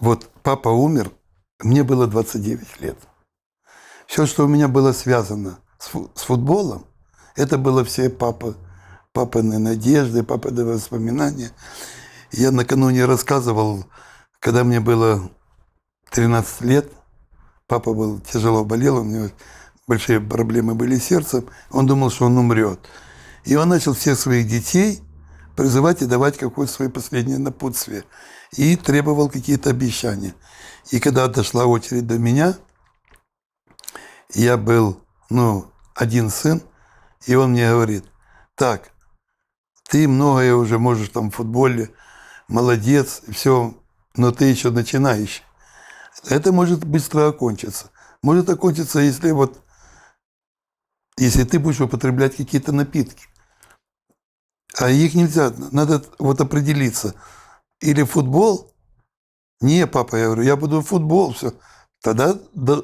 вот папа умер, мне было 29 лет. Все, что у меня было связано с, футболом, это было все папы, папины надежды, папины воспоминания. Я накануне рассказывал, когда мне было 13 лет, папа был тяжело болел, у него большие проблемы были с сердцем, он думал, что он умрет. И он начал всех своих детей призывать и давать какое-то свое последнее напутствие. И требовал какие-то обещания. И когда дошла очередь до меня, я был, ну, один сын, и он мне говорит, так, ты многое уже можешь там в футболе, молодец, все, но ты еще начинающий Это может быстро окончиться. Может окончиться, если вот, если ты будешь употреблять какие-то напитки. А их нельзя, надо вот определиться. Или футбол? Не, папа, я говорю, я буду футбол, все. Тогда да,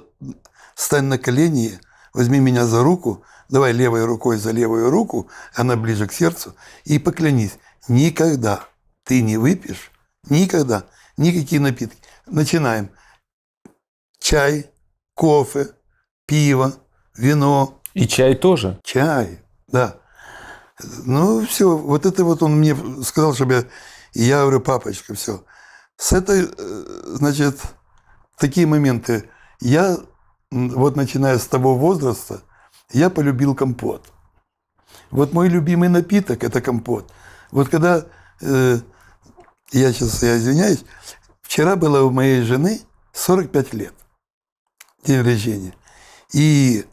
стань на колени, возьми меня за руку, давай левой рукой за левую руку, она ближе к сердцу, и поклянись, никогда ты не выпьешь, никогда, никакие напитки. Начинаем. Чай, кофе, пиво, вино. И чай тоже? Чай, да. Ну, все, вот это вот он мне сказал, чтобы я... я говорю, папочка, все. С этой, э, значит, такие моменты. Я, вот начиная с того возраста, я полюбил компот. Вот мой любимый напиток – это компот. Вот когда, э, я сейчас, я извиняюсь, вчера было у моей жены 45 лет, день рождения. И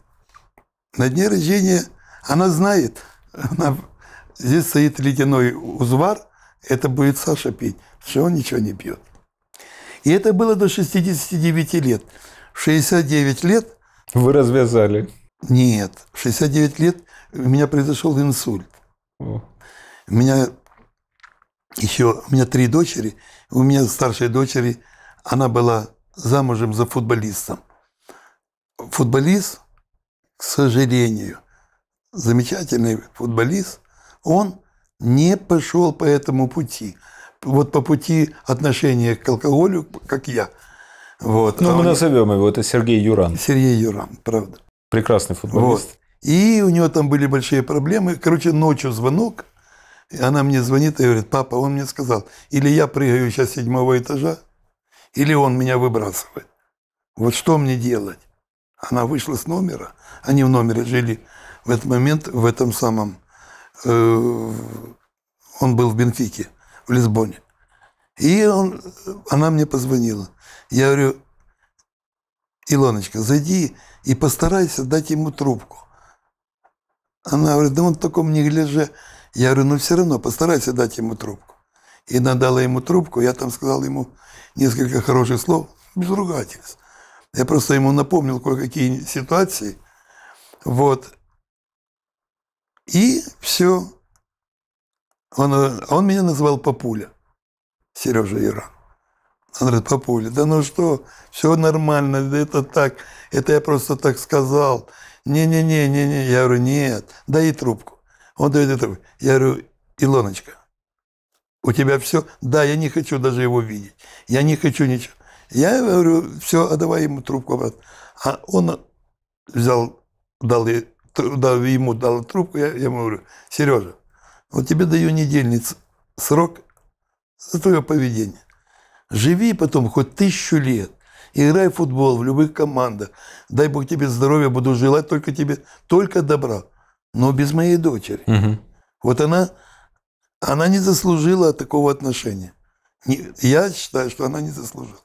на дне рождения она знает – она... Здесь стоит ледяной узвар, это будет Саша пить, все он ничего не пьет. И это было до 69 лет. В 69 лет... Вы развязали. Нет, в 69 лет у меня произошел инсульт. У меня еще, у меня три дочери, у меня старшей дочери, она была замужем за футболистом. Футболист, к сожалению – замечательный футболист, он не пошел по этому пути. Вот по пути отношения к алкоголю, как я. Вот. Ну, а мы он... назовем его, это Сергей Юран. Сергей Юран, правда. Прекрасный футболист. Вот. И у него там были большие проблемы. Короче, ночью звонок, и она мне звонит и говорит, папа, он мне сказал, или я прыгаю сейчас с седьмого этажа, или он меня выбрасывает. Вот что мне делать? Она вышла с номера, они в номере жили в этот момент в этом самом, э, он был в Бенфике, в Лисбоне. И он, она мне позвонила. Я говорю, Илоночка, зайди и постарайся дать ему трубку. Она говорит, да он в таком неглиже. Я говорю, ну все равно, постарайся дать ему трубку. И она дала ему трубку, я там сказал ему несколько хороших слов, без ругательств. Я просто ему напомнил кое-какие ситуации. Вот. И все. Он, он меня назвал Папуля, Сережа Иран. Он говорит, Папуля, да ну что, все нормально, да это так, это я просто так сказал. Не-не-не, не-не. Я говорю, нет, дай трубку. Он дает трубку. Я говорю, Илоночка, у тебя все? Да, я не хочу даже его видеть. Я не хочу ничего. Я говорю, все, а давай ему трубку обратно. А он взял, дал ей да, ему дала трубку, я, я ему говорю, Сережа, вот ну тебе даю недельный срок за твое поведение. Живи потом хоть тысячу лет, играй в футбол в любых командах, дай Бог тебе здоровья, буду желать только тебе, только добра, но без моей дочери. Угу. Вот она, она не заслужила такого отношения. Я считаю, что она не заслужила.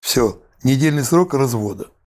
Все, недельный срок развода.